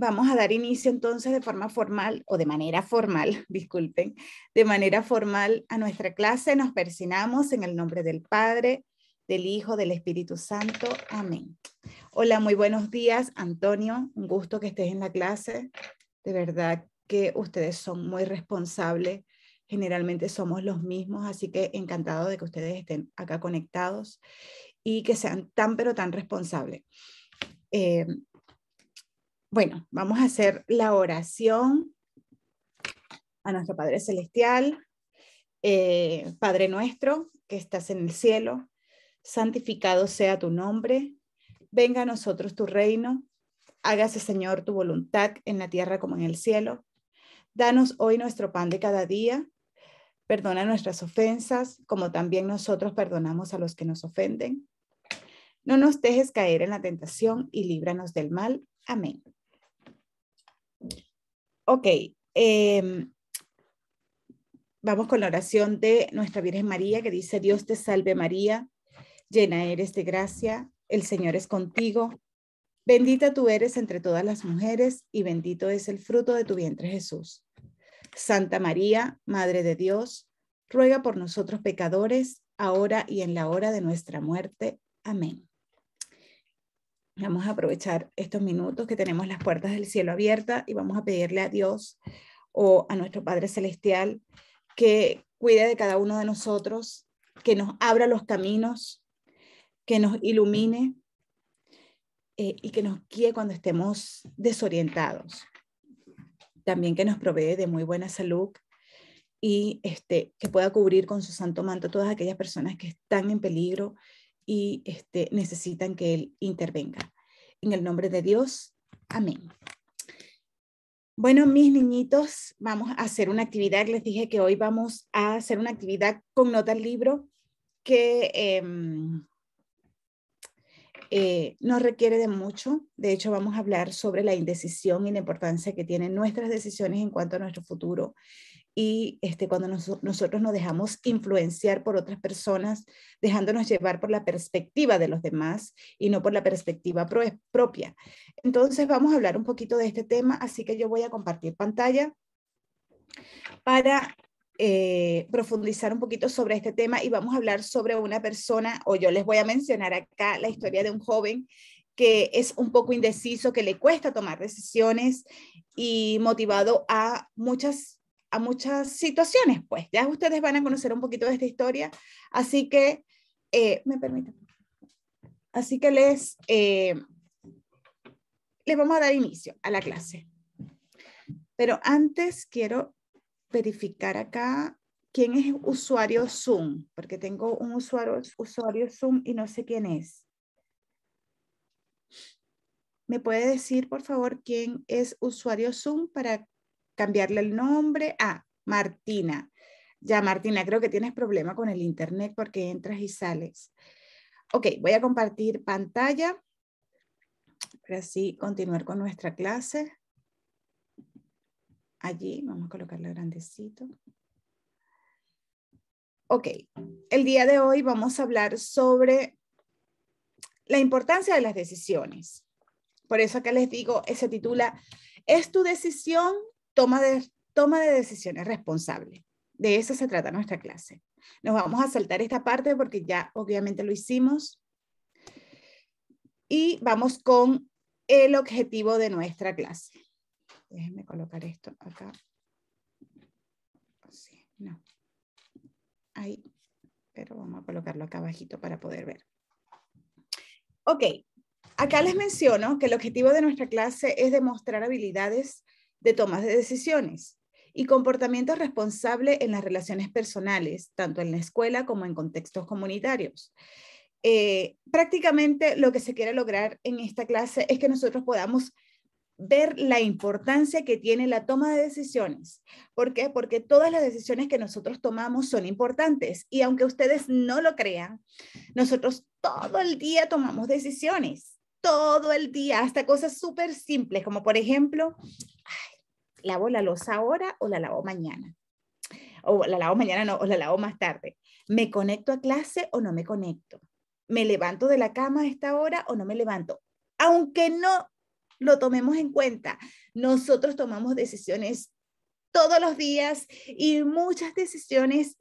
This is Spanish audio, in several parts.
Vamos a dar inicio entonces de forma formal o de manera formal, disculpen, de manera formal a nuestra clase. Nos persinamos en el nombre del Padre, del Hijo, del Espíritu Santo. Amén. Hola, muy buenos días, Antonio. Un gusto que estés en la clase. De verdad que ustedes son muy responsables. Generalmente somos los mismos, así que encantado de que ustedes estén acá conectados y que sean tan pero tan responsables. Eh, bueno, vamos a hacer la oración a nuestro Padre Celestial. Eh, Padre nuestro, que estás en el cielo, santificado sea tu nombre, venga a nosotros tu reino, hágase Señor tu voluntad en la tierra como en el cielo. Danos hoy nuestro pan de cada día, perdona nuestras ofensas como también nosotros perdonamos a los que nos ofenden. No nos dejes caer en la tentación y líbranos del mal. Amén. Ok, em, vamos con la oración de nuestra Virgen María que dice, Dios te salve María, llena eres de gracia, el Señor es contigo, bendita tú eres entre todas las mujeres y bendito es el fruto de tu vientre Jesús. Santa María, Madre de Dios, ruega por nosotros pecadores, ahora y en la hora de nuestra muerte. Amén. Vamos a aprovechar estos minutos que tenemos las puertas del cielo abiertas y vamos a pedirle a Dios o a nuestro Padre Celestial que cuide de cada uno de nosotros, que nos abra los caminos, que nos ilumine eh, y que nos guíe cuando estemos desorientados. También que nos provee de muy buena salud y este, que pueda cubrir con su santo manto todas aquellas personas que están en peligro y este, necesitan que Él intervenga. En el nombre de Dios, amén. Bueno, mis niñitos, vamos a hacer una actividad. Les dije que hoy vamos a hacer una actividad con nota al libro que em, eh, no requiere de mucho. De hecho, vamos a hablar sobre la indecisión y la importancia que tienen nuestras decisiones en cuanto a nuestro futuro y este, cuando nosotros nos dejamos influenciar por otras personas, dejándonos llevar por la perspectiva de los demás y no por la perspectiva propia. Entonces vamos a hablar un poquito de este tema, así que yo voy a compartir pantalla para eh, profundizar un poquito sobre este tema y vamos a hablar sobre una persona, o yo les voy a mencionar acá la historia de un joven que es un poco indeciso, que le cuesta tomar decisiones y motivado a muchas a muchas situaciones, pues ya ustedes van a conocer un poquito de esta historia, así que, eh, me permiten, así que les, eh, les vamos a dar inicio a la clase. Pero antes quiero verificar acá quién es usuario Zoom, porque tengo un usuario, usuario Zoom y no sé quién es. ¿Me puede decir, por favor, quién es usuario Zoom para cambiarle el nombre a Martina. Ya, Martina, creo que tienes problema con el internet porque entras y sales. Ok, voy a compartir pantalla para así continuar con nuestra clase. Allí, vamos a colocarla grandecito. Ok, el día de hoy vamos a hablar sobre la importancia de las decisiones. Por eso acá les digo, eh, se titula, ¿es tu decisión toma de, toma de decisiones responsable. De eso se trata nuestra clase. Nos vamos a saltar esta parte porque ya obviamente lo hicimos. Y vamos con el objetivo de nuestra clase. Déjenme colocar esto acá. no. Ahí, pero vamos a colocarlo acá abajito para poder ver. Ok, acá les menciono que el objetivo de nuestra clase es demostrar habilidades de tomas de decisiones y comportamiento responsable en las relaciones personales, tanto en la escuela como en contextos comunitarios. Eh, prácticamente lo que se quiere lograr en esta clase es que nosotros podamos ver la importancia que tiene la toma de decisiones. ¿Por qué? Porque todas las decisiones que nosotros tomamos son importantes y aunque ustedes no lo crean, nosotros todo el día tomamos decisiones, todo el día, hasta cosas súper simples, como por ejemplo, lavo la losa ahora o la lavo mañana. O la lavo mañana no, o la lavo más tarde. ¿Me conecto a clase o no me conecto? ¿Me levanto de la cama a esta hora o no me levanto? Aunque no lo tomemos en cuenta, nosotros tomamos decisiones todos los días y muchas decisiones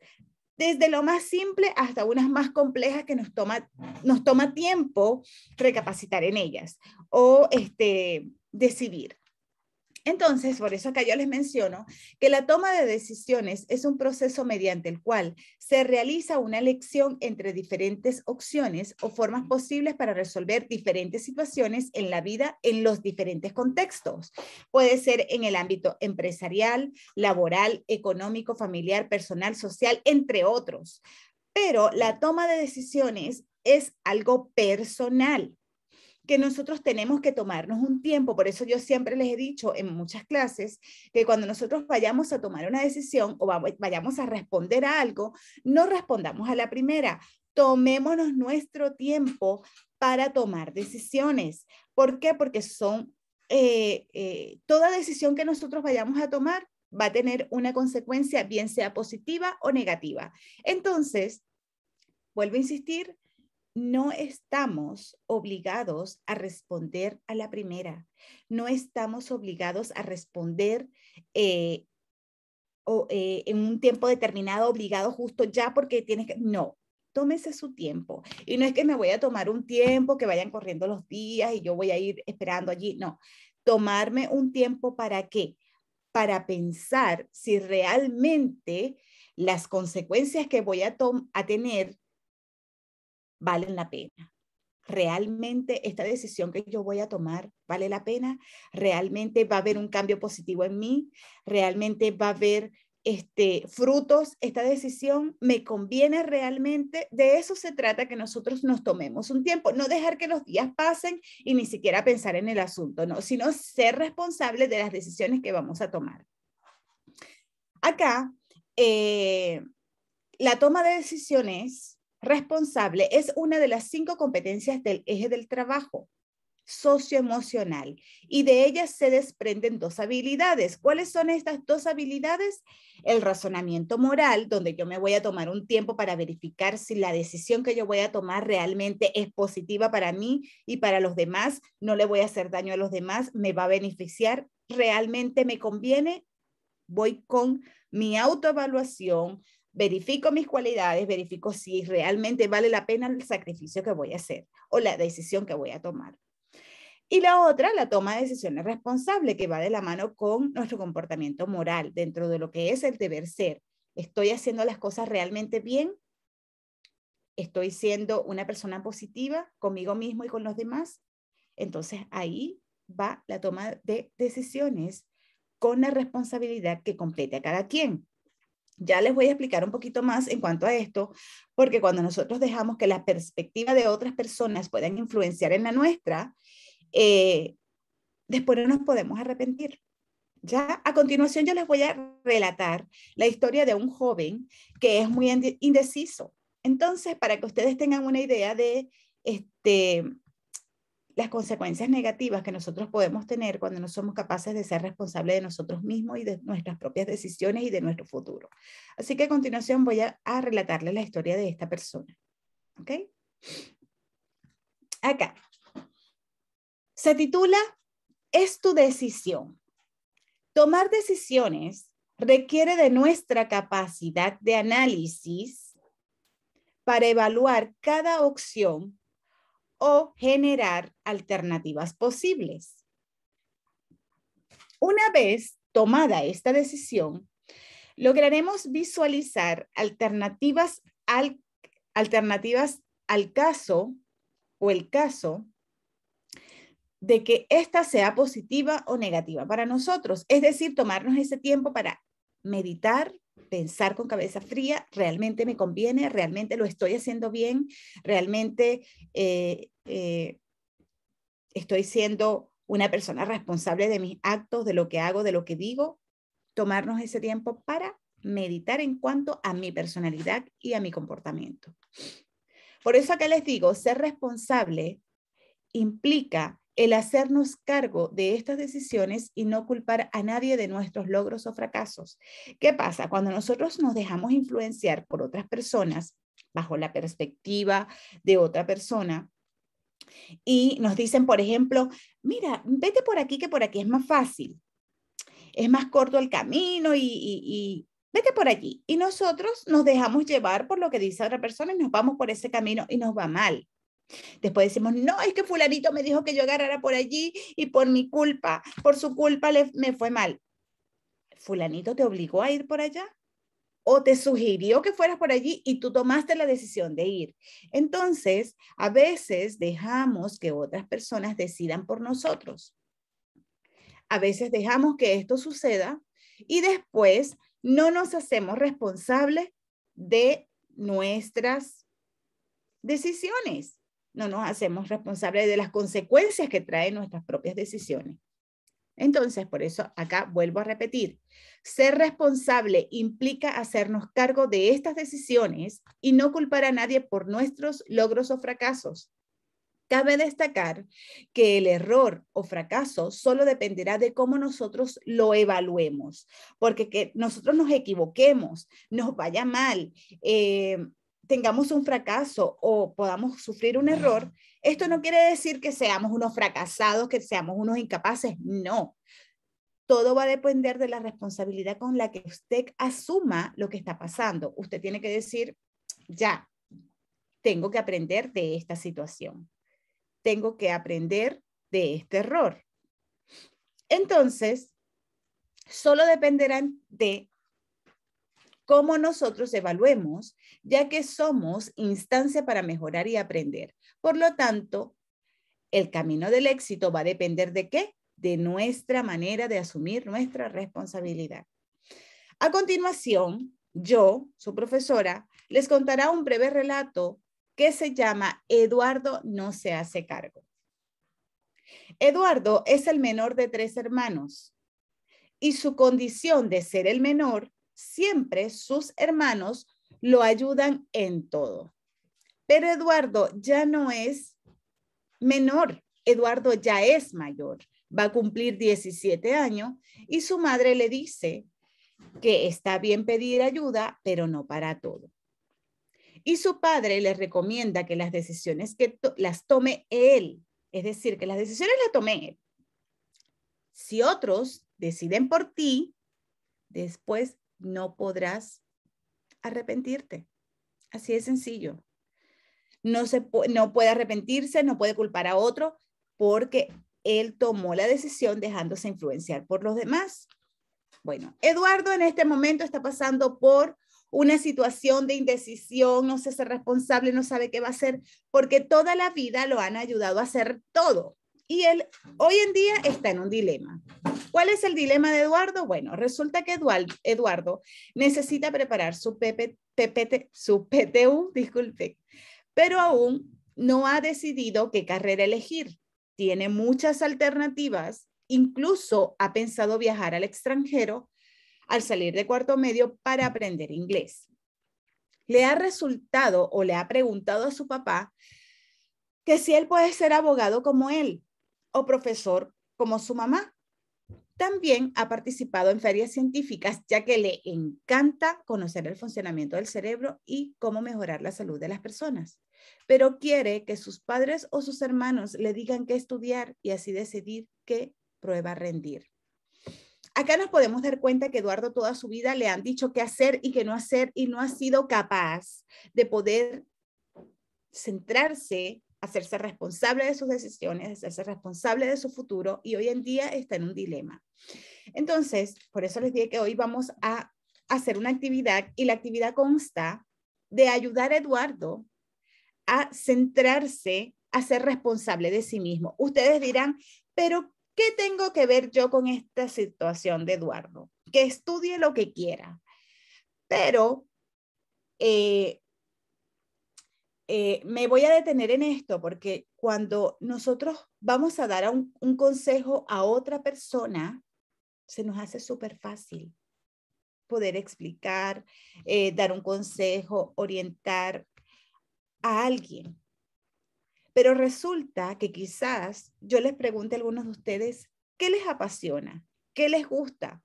desde lo más simple hasta unas más complejas que nos toma, nos toma tiempo recapacitar en ellas o este, decidir. Entonces, por eso acá yo les menciono que la toma de decisiones es un proceso mediante el cual se realiza una elección entre diferentes opciones o formas posibles para resolver diferentes situaciones en la vida en los diferentes contextos. Puede ser en el ámbito empresarial, laboral, económico, familiar, personal, social, entre otros. Pero la toma de decisiones es algo personal que nosotros tenemos que tomarnos un tiempo. Por eso yo siempre les he dicho en muchas clases que cuando nosotros vayamos a tomar una decisión o vayamos a responder a algo, no respondamos a la primera. Tomémonos nuestro tiempo para tomar decisiones. ¿Por qué? Porque son eh, eh, toda decisión que nosotros vayamos a tomar va a tener una consecuencia, bien sea positiva o negativa. Entonces, vuelvo a insistir, no estamos obligados a responder a la primera, no estamos obligados a responder eh, o, eh, en un tiempo determinado, obligado justo ya porque tienes que, no, tómese su tiempo. Y no es que me voy a tomar un tiempo, que vayan corriendo los días y yo voy a ir esperando allí, no, tomarme un tiempo para qué? Para pensar si realmente las consecuencias que voy a, a tener valen la pena. Realmente esta decisión que yo voy a tomar vale la pena. Realmente va a haber un cambio positivo en mí. Realmente va a haber este, frutos, esta decisión me conviene realmente. De eso se trata, que nosotros nos tomemos un tiempo, no dejar que los días pasen y ni siquiera pensar en el asunto, no, sino ser responsable de las decisiones que vamos a tomar. Acá, eh, la toma de decisiones responsable es una de las cinco competencias del eje del trabajo socioemocional y de ellas se desprenden dos habilidades. ¿Cuáles son estas dos habilidades? El razonamiento moral, donde yo me voy a tomar un tiempo para verificar si la decisión que yo voy a tomar realmente es positiva para mí y para los demás, no le voy a hacer daño a los demás, me va a beneficiar, realmente me conviene. Voy con mi autoevaluación, verifico mis cualidades, verifico si realmente vale la pena el sacrificio que voy a hacer o la decisión que voy a tomar. Y la otra, la toma de decisiones responsable, que va de la mano con nuestro comportamiento moral dentro de lo que es el deber ser. ¿Estoy haciendo las cosas realmente bien? ¿Estoy siendo una persona positiva conmigo mismo y con los demás? Entonces ahí va la toma de decisiones con la responsabilidad que complete a cada quien. Ya les voy a explicar un poquito más en cuanto a esto, porque cuando nosotros dejamos que la perspectiva de otras personas puedan influenciar en la nuestra, eh, después no nos podemos arrepentir. Ya a continuación yo les voy a relatar la historia de un joven que es muy indeciso. Entonces, para que ustedes tengan una idea de este, las consecuencias negativas que nosotros podemos tener cuando no somos capaces de ser responsables de nosotros mismos y de nuestras propias decisiones y de nuestro futuro. Así que a continuación voy a, a relatarles la historia de esta persona. ¿Ok? Acá. Se titula Es tu decisión. Tomar decisiones requiere de nuestra capacidad de análisis para evaluar cada opción o generar alternativas posibles. Una vez tomada esta decisión, lograremos visualizar alternativas al, alternativas al caso o el caso de que ésta sea positiva o negativa para nosotros. Es decir, tomarnos ese tiempo para meditar, pensar con cabeza fría, realmente me conviene, realmente lo estoy haciendo bien, realmente eh, eh, estoy siendo una persona responsable de mis actos, de lo que hago, de lo que digo, tomarnos ese tiempo para meditar en cuanto a mi personalidad y a mi comportamiento. Por eso acá les digo, ser responsable implica el hacernos cargo de estas decisiones y no culpar a nadie de nuestros logros o fracasos. ¿Qué pasa? Cuando nosotros nos dejamos influenciar por otras personas bajo la perspectiva de otra persona, y nos dicen, por ejemplo, mira, vete por aquí que por aquí es más fácil, es más corto el camino y, vete por allí. Y nosotros nos dejamos llevar por lo que dice otra persona y nos vamos por ese camino y nos va mal. Después decimos, no, es que fulanito me dijo que yo agarrara por allí y por mi culpa, por su culpa me fue mal. ¿Fulanito te obligó a ir por allá? ¿O te sugirió que fueras por allí y tú tomaste la decisión de ir? Entonces, a veces dejamos que otras personas decidan por nosotros. A veces dejamos que esto suceda y después no nos hacemos responsables de nuestras decisiones no nos hacemos responsables de las consecuencias que traen nuestras propias decisiones. Entonces, por eso acá vuelvo a repetir, ser responsable implica hacernos cargo de estas decisiones y no culpar a nadie por nuestros logros o fracasos. Cabe destacar que el error o fracaso solo dependerá de cómo nosotros lo evaluemos, porque que nosotros nos equivoquemos, nos vaya mal, eh, tengamos un fracaso o podamos sufrir un error, esto no quiere decir que seamos unos fracasados, que seamos unos incapaces, no. Todo va a depender de la responsabilidad con la que usted asuma lo que está pasando. Usted tiene que decir, ya, tengo que aprender de esta situación, tengo que aprender de este error. Entonces, solo dependerán de cómo nosotros evaluemos, ya que somos instancia para mejorar y aprender. Por lo tanto, el camino del éxito va a depender de qué? De nuestra manera de asumir nuestra responsabilidad. A continuación, yo, su profesora, les contará un breve relato que se llama Eduardo no se hace cargo. Eduardo es el menor de tres hermanos y su condición de ser el menor siempre sus hermanos lo ayudan en todo. Pero Eduardo ya no es menor, Eduardo ya es mayor, va a cumplir 17 años y su madre le dice que está bien pedir ayuda, pero no para todo. Y su padre le recomienda que las decisiones que las tome él, es decir, que las decisiones las tome él. Si otros deciden por ti, después no podrás arrepentirte. Así de sencillo. No, se, no puede arrepentirse, no puede culpar a otro porque él tomó la decisión dejándose influenciar por los demás. Bueno, Eduardo en este momento está pasando por una situación de indecisión, no se hace responsable, no sabe qué va a hacer, porque toda la vida lo han ayudado a hacer todo. Y él hoy en día está en un dilema. ¿Cuál es el dilema de Eduardo? Bueno, resulta que Eduardo necesita preparar su, PP, su PTU, disculpe, pero aún no ha decidido qué carrera elegir. Tiene muchas alternativas, incluso ha pensado viajar al extranjero al salir de cuarto medio para aprender inglés. Le ha resultado o le ha preguntado a su papá que si él puede ser abogado como él, o profesor como su mamá. También ha participado en ferias científicas, ya que le encanta conocer el funcionamiento del cerebro y cómo mejorar la salud de las personas. Pero quiere que sus padres o sus hermanos le digan qué estudiar y así decidir qué prueba rendir. Acá nos podemos dar cuenta que Eduardo toda su vida le han dicho qué hacer y qué no hacer y no ha sido capaz de poder centrarse hacerse responsable de sus decisiones, hacerse responsable de su futuro y hoy en día está en un dilema. Entonces, por eso les dije que hoy vamos a hacer una actividad y la actividad consta de ayudar a Eduardo a centrarse, a ser responsable de sí mismo. Ustedes dirán, pero ¿qué tengo que ver yo con esta situación de Eduardo? Que estudie lo que quiera. Pero eh, eh, me voy a detener en esto porque cuando nosotros vamos a dar un, consejo a otra persona, se nos hace súper fácil poder explicar, eh, dar un consejo, orientar a alguien. Pero resulta que quizás yo les pregunte a algunos de ustedes, ¿qué les apasiona? ¿Qué les gusta?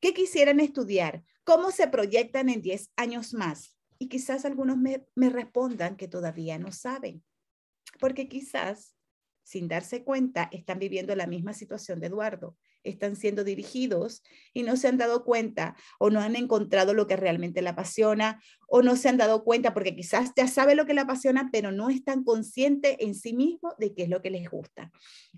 ¿Qué quisieran estudiar? ¿Cómo se proyectan en 10 años más? Y quizás algunos me, respondan que todavía no saben, porque quizás, sin darse cuenta, están viviendo la misma situación de Eduardo, están siendo dirigidos y no se han dado cuenta o no han encontrado lo que realmente la apasiona o no se han dado cuenta porque quizás ya sabe lo que la apasiona, pero no es tan consciente en sí mismo de qué es lo que les gusta.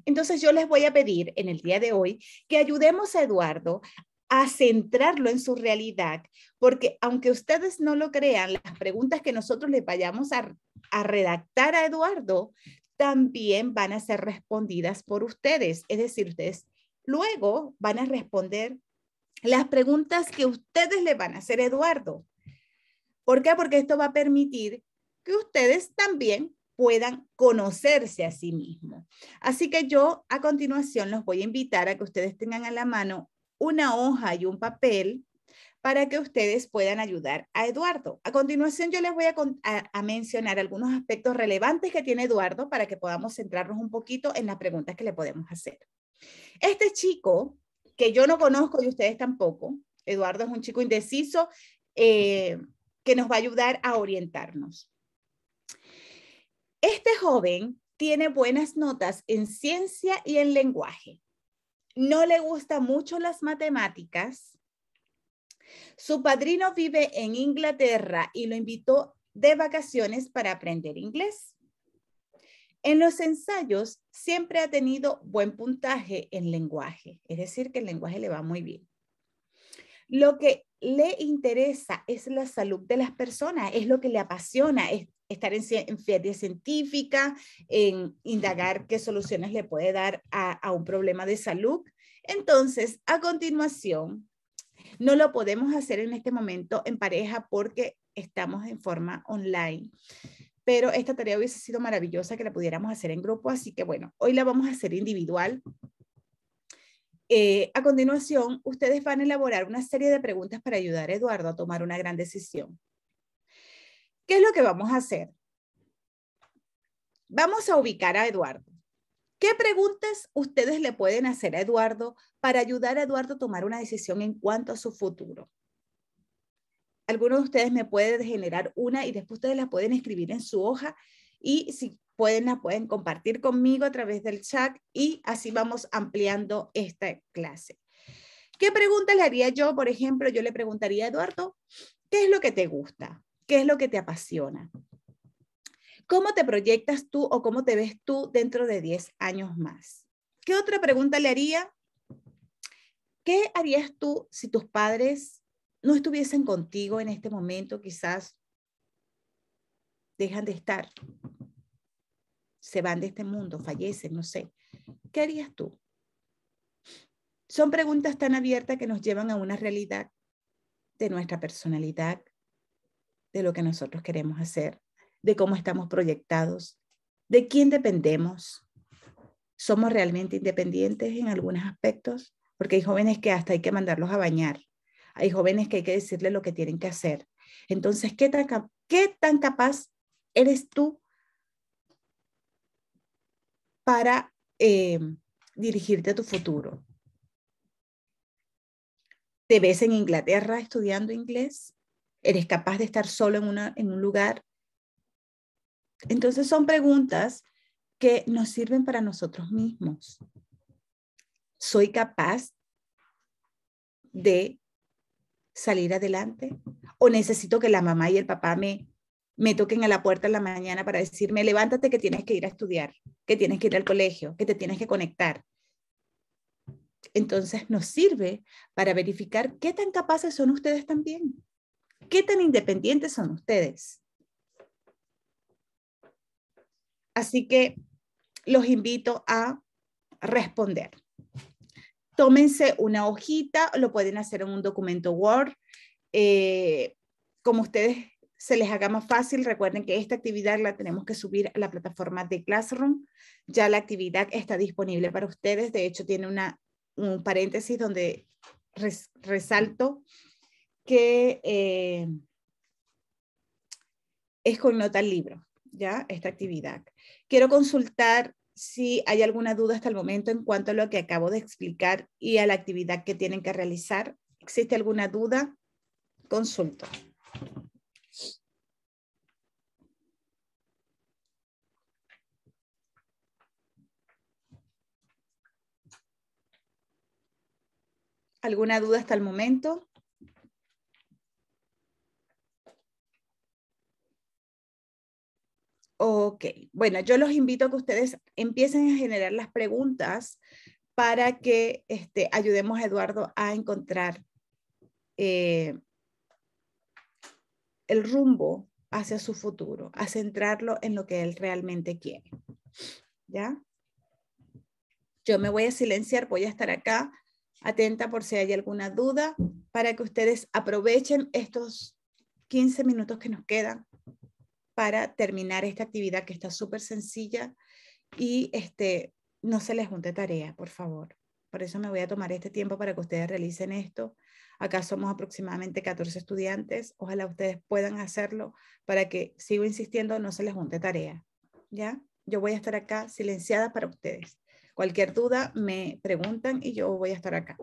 Entonces yo les voy a pedir en el día de hoy que ayudemos a Eduardo a centrarlo en su realidad, porque aunque ustedes no lo crean, las preguntas que nosotros le vayamos a, a redactar a Eduardo también van a ser respondidas por ustedes. Es decir, ustedes luego van a responder las preguntas que ustedes le van a hacer a Eduardo. ¿Por qué? Porque esto va a permitir que ustedes también puedan conocerse a sí mismos. Así que yo a continuación los voy a invitar a que ustedes tengan a la mano una hoja y un papel para que ustedes puedan ayudar a Eduardo. A continuación, yo les voy a, mencionar algunos aspectos relevantes que tiene Eduardo para que podamos centrarnos un poquito en las preguntas que le podemos hacer. Este chico, que yo no conozco y ustedes tampoco, Eduardo es un chico indeciso eh, que nos va a ayudar a orientarnos. Este joven tiene buenas notas en ciencia y en lenguaje no le gusta mucho las matemáticas. Su padrino vive en Inglaterra y lo invitó de vacaciones para aprender inglés. En los ensayos siempre ha tenido buen puntaje en lenguaje, es decir, que el lenguaje le va muy bien. Lo que le interesa es la salud de las personas, es lo que le apasiona, es estar en, en científica, en indagar qué soluciones le puede dar a, un problema de salud. Entonces, a continuación, no lo podemos hacer en este momento en pareja porque estamos en forma online. Pero esta tarea hubiese sido maravillosa que la pudiéramos hacer en grupo, así que bueno, hoy la vamos a hacer individual. Eh, a continuación, ustedes van a elaborar una serie de preguntas para ayudar a Eduardo a tomar una gran decisión. ¿Qué es lo que vamos a hacer? Vamos a ubicar a Eduardo. ¿Qué preguntas ustedes le pueden hacer a Eduardo para ayudar a Eduardo a tomar una decisión en cuanto a su futuro? Algunos de ustedes me pueden generar una y después ustedes la pueden escribir en su hoja y si pueden la pueden compartir conmigo a través del chat y así vamos ampliando esta clase. ¿Qué preguntas le haría yo? Por ejemplo, yo le preguntaría a Eduardo, ¿qué es lo que te gusta? ¿Qué es lo que te apasiona? ¿Cómo te proyectas tú o cómo te ves tú dentro de 10 años más? ¿Qué otra pregunta le haría? ¿Qué harías tú si tus padres no estuviesen contigo en este momento? Quizás dejan de estar, se van de este mundo, fallecen, no sé. ¿Qué harías tú? Son preguntas tan abiertas que nos llevan a una realidad de nuestra personalidad, de lo que nosotros queremos hacer, de cómo estamos proyectados, de quién dependemos. ¿Somos realmente independientes en algunos aspectos? Porque hay jóvenes que hasta hay que mandarlos a bañar. Hay jóvenes que hay que decirles lo que tienen que hacer. Entonces, ¿qué tan, qué tan capaz eres tú para eh, dirigirte a tu futuro? ¿Te ves en Inglaterra estudiando inglés? ¿Eres capaz de estar solo en, un lugar? Entonces son preguntas que nos sirven para nosotros mismos. ¿Soy capaz de salir adelante? ¿O necesito que la mamá y el papá me, me toquen a la puerta en la mañana para decirme, levántate que tienes que ir a estudiar, que tienes que ir al colegio, que te tienes que conectar? Entonces nos sirve para verificar qué tan capaces son ustedes también. ¿Qué tan independientes son ustedes? Así que los invito a responder. Tómense una hojita, lo pueden hacer en un documento Word, eh, como ustedes se les haga más fácil. Recuerden que esta actividad la tenemos que subir a la plataforma de Classroom. Ya la actividad está disponible para ustedes. De hecho, tiene un paréntesis donde resalto que eh, es con nota al libro, ¿ya? Esta actividad. Quiero consultar si hay alguna duda hasta el momento en cuanto a lo que acabo de explicar y a la actividad que tienen que realizar. ¿Existe alguna duda? Consulto. ¿Alguna duda hasta el momento? Ok, bueno, yo los invito a que ustedes empiecen a generar las preguntas para que este, ayudemos a Eduardo a encontrar eh, el rumbo hacia su futuro, a centrarlo en lo que él realmente quiere. ¿Ya? Yo me voy a silenciar, voy a estar acá atenta por si hay alguna duda, para que ustedes aprovechen estos 15 minutos que nos quedan para terminar esta actividad que está súper sencilla y este, no se les junte tarea, por favor. Por eso me voy a tomar este tiempo para que ustedes realicen esto. Acá somos aproximadamente 14 estudiantes. Ojalá ustedes puedan hacerlo para que, sigo insistiendo, no se les junte tarea. ¿Ya? Yo voy a estar acá silenciada para ustedes. Cualquier duda me preguntan y yo voy a estar acá.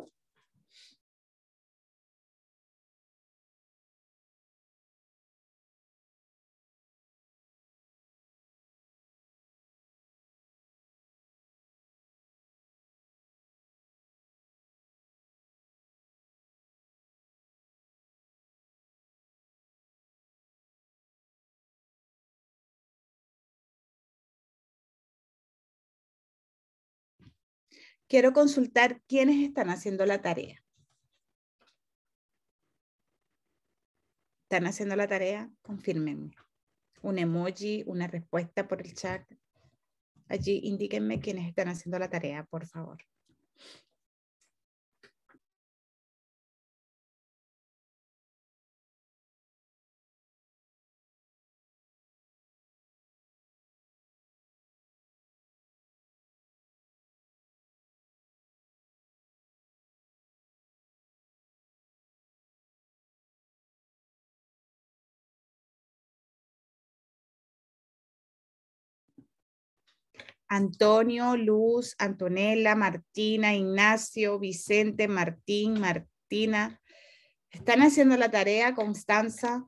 quiero consultar quiénes están haciendo la tarea. ¿Están haciendo la tarea? Confírmenme. Un emoji, una respuesta por el chat. Allí indíquenme quiénes están haciendo la tarea, por favor. Antonio, Luz, Antonella, Martina, Ignacio, Vicente, Martín, Martina. Están haciendo la tarea, Constanza.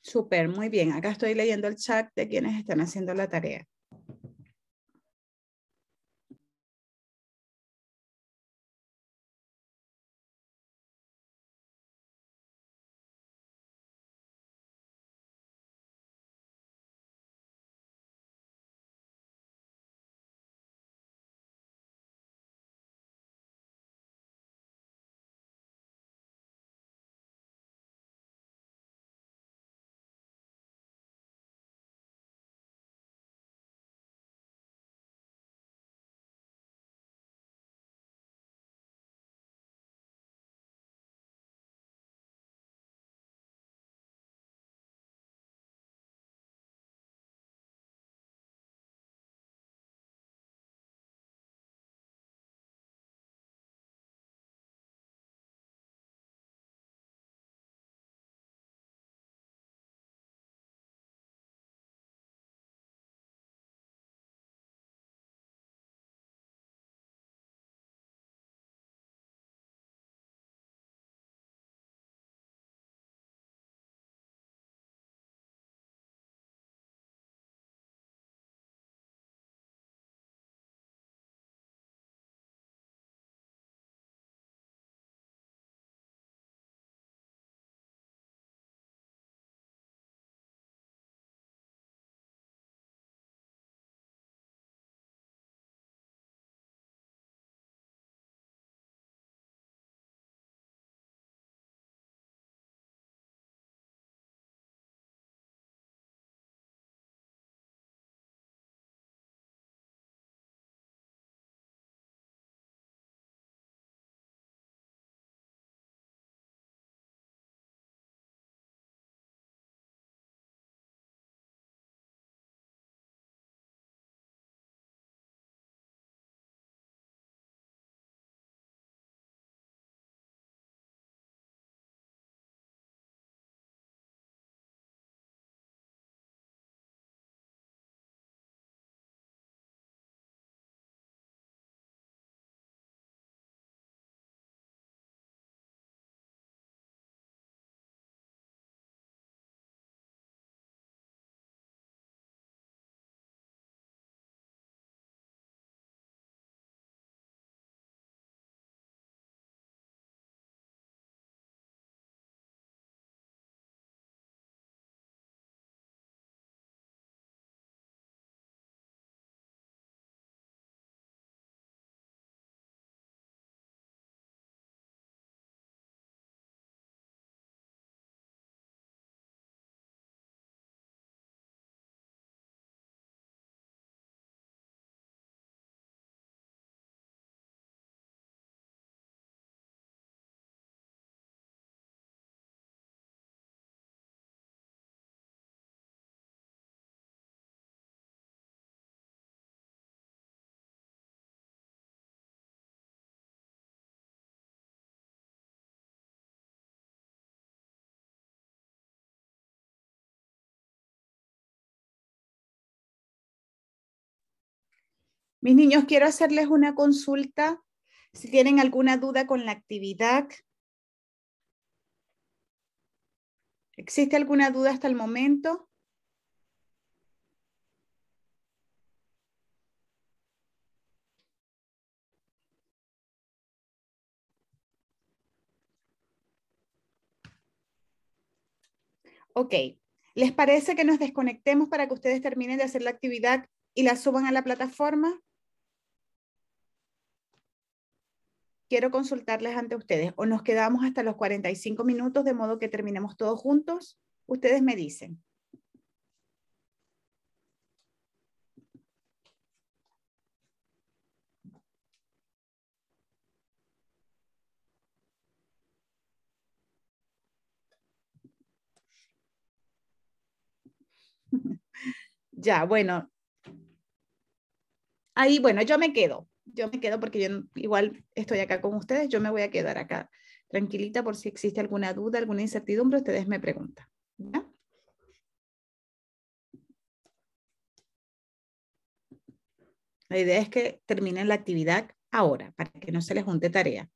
Súper, muy bien. Acá estoy leyendo el chat de quienes están haciendo la tarea. Mis niños, quiero hacerles una consulta. Si tienen alguna duda con la actividad. ¿Existe alguna duda hasta el momento? Ok, ¿les parece que nos desconectemos para que ustedes terminen de hacer la actividad y la suban a la plataforma? quiero consultarles ante ustedes. O nos quedamos hasta los 45 minutos de modo que terminemos todos juntos. Ustedes me dicen. ya, bueno. Ahí, bueno, yo me quedo yo me quedo porque yo igual estoy acá con ustedes, yo me voy a quedar acá tranquilita por si existe alguna duda, alguna incertidumbre, ustedes me preguntan. La idea es que terminen la actividad ahora para que no se les junte tarea.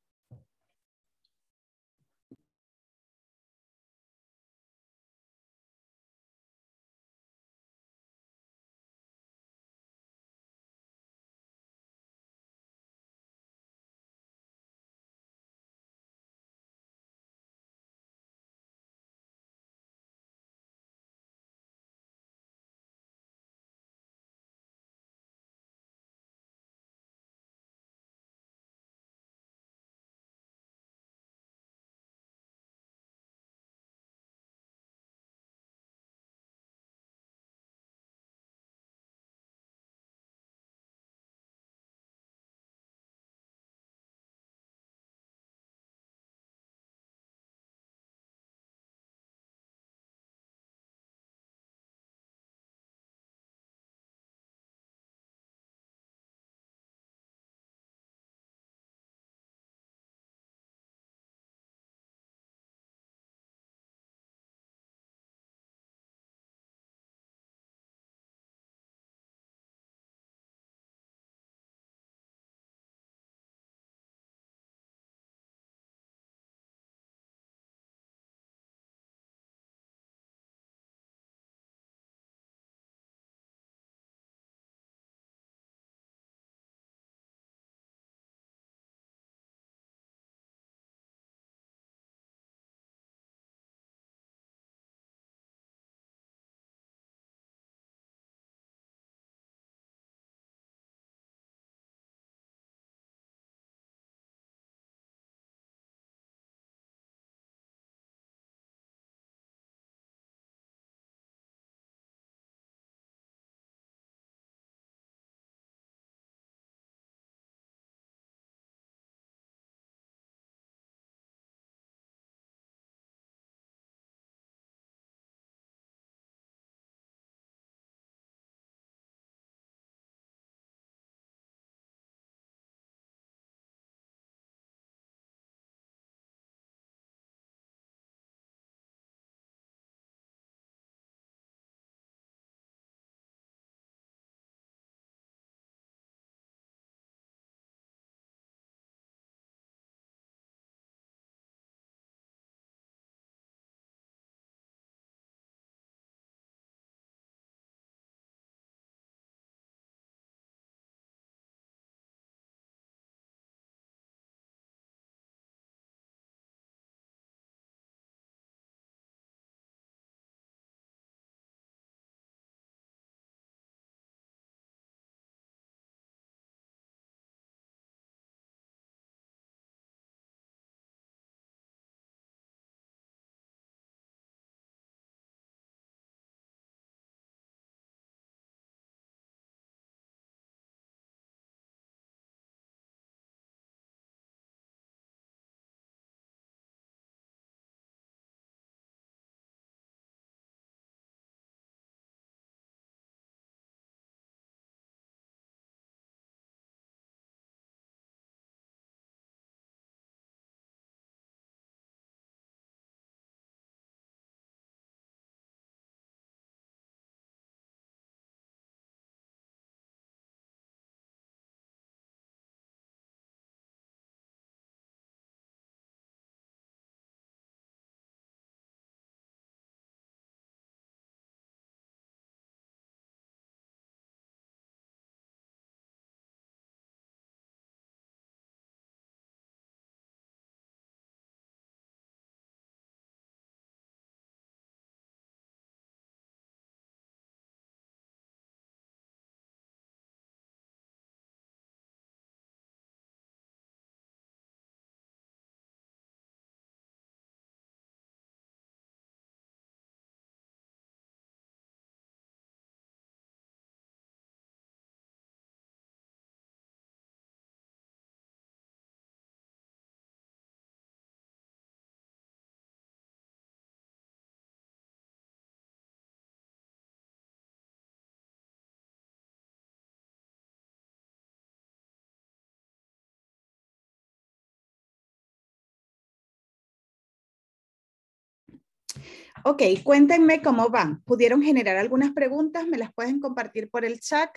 Ok, cuéntenme cómo van. ¿Pudieron generar algunas preguntas? ¿Me las pueden compartir por el chat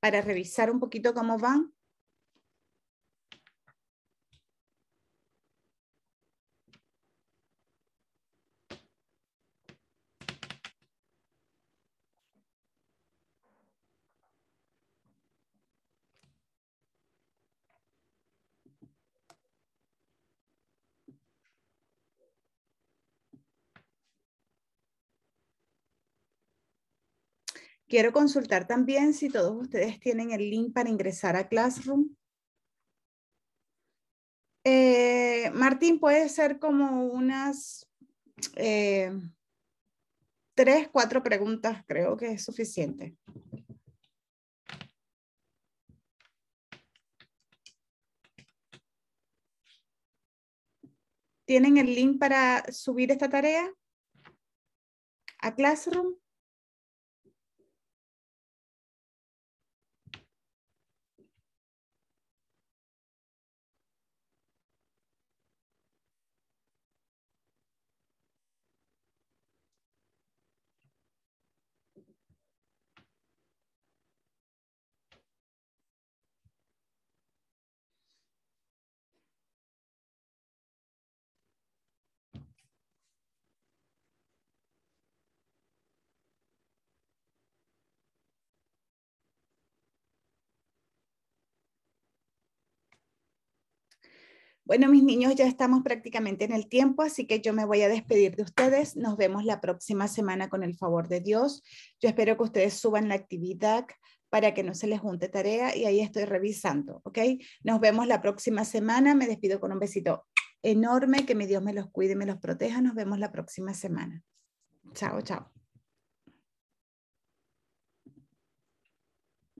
para revisar un poquito cómo van? Quiero consultar también si todos ustedes tienen el link para ingresar a Classroom. Eh, Martín, puede ser como unas eh, tres, cuatro preguntas, creo que es suficiente. ¿Tienen el link para subir esta tarea a Classroom? Bueno, mis niños, ya estamos prácticamente en el tiempo, así que yo me voy a despedir de ustedes. Nos vemos la próxima semana con el favor de Dios. Yo espero que ustedes suban la actividad para que no se les junte tarea y ahí estoy revisando, ¿ok? Nos vemos la próxima semana. Me despido con un besito enorme. Que mi Dios me los cuide y me los proteja. Nos vemos la próxima semana. Chao, chao.